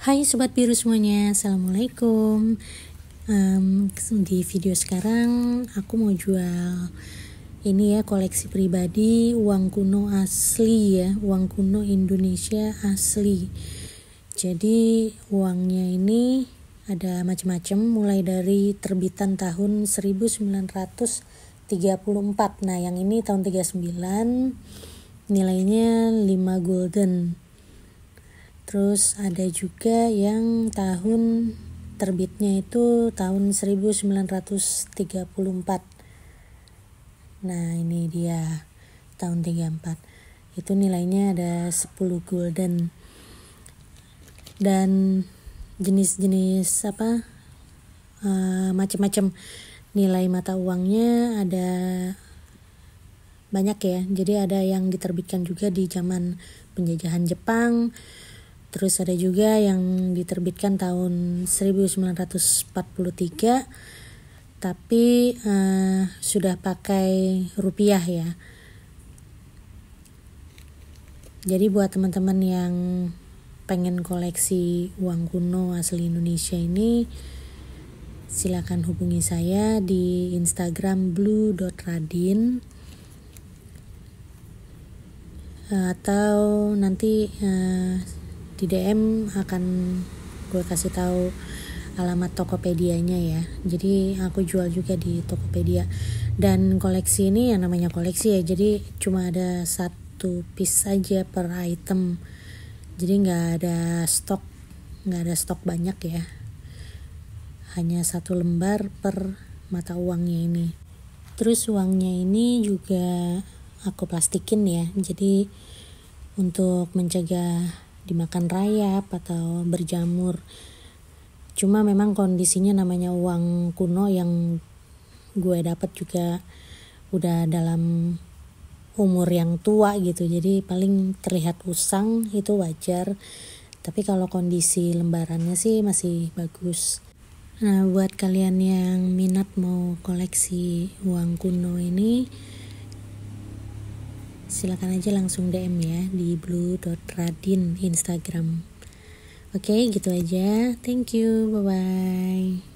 Hai sobat biru semuanya, assalamualaikum. Um, di video sekarang aku mau jual ini ya koleksi pribadi uang kuno asli ya, uang kuno Indonesia asli. Jadi uangnya ini ada macam-macam, mulai dari terbitan tahun 1934. Nah yang ini tahun 39 nilainya 5 golden Terus ada juga yang tahun terbitnya itu tahun 1934. Nah, ini dia tahun 34. Itu nilainya ada 10 golden Dan jenis-jenis apa? Uh, eh, macam-macam nilai mata uangnya ada banyak ya. Jadi ada yang diterbitkan juga di zaman penjajahan Jepang, Terus ada juga yang diterbitkan tahun 1943 tapi uh, sudah pakai rupiah ya. Jadi buat teman-teman yang pengen koleksi uang kuno asli Indonesia ini silakan hubungi saya di Instagram blue.radin eh, atau nanti eh, di DM akan gue kasih tahu alamat Tokopedia-nya ya. Jadi aku jual juga di Tokopedia. Dan koleksi ini yang namanya koleksi ya. Jadi cuma ada satu piece saja per item. Jadi nggak ada stok, nggak ada stok banyak ya. Hanya satu lembar per mata uangnya ini. Terus uangnya ini juga aku plastikin ya. Jadi untuk mencegah dimakan rayap atau berjamur cuma memang kondisinya namanya uang kuno yang gue dapat juga udah dalam umur yang tua gitu jadi paling terlihat usang itu wajar tapi kalau kondisi lembarannya sih masih bagus nah buat kalian yang minat mau koleksi uang kuno ini silakan aja langsung DM ya di blue.radin Instagram. Oke, okay, gitu aja. Thank you. Bye bye.